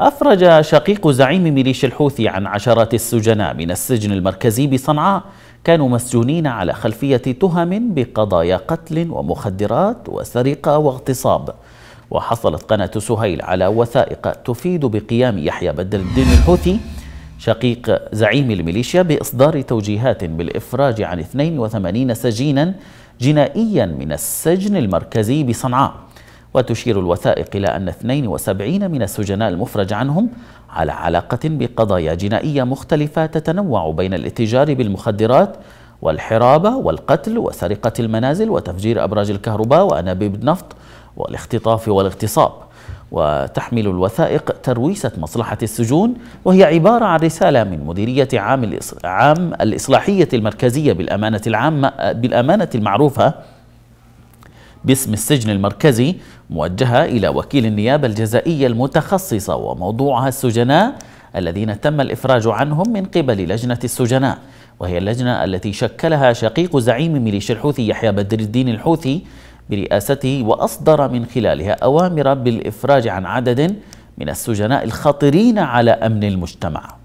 أفرج شقيق زعيم ميليشيا الحوثي عن عشرات السجناء من السجن المركزي بصنعاء كانوا مسجونين على خلفية تهم بقضايا قتل ومخدرات وسرقة واغتصاب وحصلت قناة سهيل على وثائق تفيد بقيام يحيى بدر الدين الحوثي شقيق زعيم الميليشيا بإصدار توجيهات بالإفراج عن 82 سجينا جنائيا من السجن المركزي بصنعاء وتشير الوثائق إلى أن 72 من السجناء المفرج عنهم على علاقة بقضايا جنائية مختلفة تتنوع بين الاتجار بالمخدرات والحرابة والقتل وسرقة المنازل وتفجير أبراج الكهرباء وأنابيب النفط والاختطاف والاغتصاب وتحمل الوثائق ترويسة مصلحة السجون وهي عبارة عن رسالة من مديرية عام, عام الإصلاحية المركزية بالأمانة العامة بالأمانة المعروفة باسم السجن المركزي موجهة إلى وكيل النيابة الجزائية المتخصصة وموضوعها السجناء الذين تم الإفراج عنهم من قبل لجنة السجناء وهي اللجنة التي شكلها شقيق زعيم ميليشيا الحوثي يحيى بدر الدين الحوثي برئاسته وأصدر من خلالها أوامر بالإفراج عن عدد من السجناء الخطرين على أمن المجتمع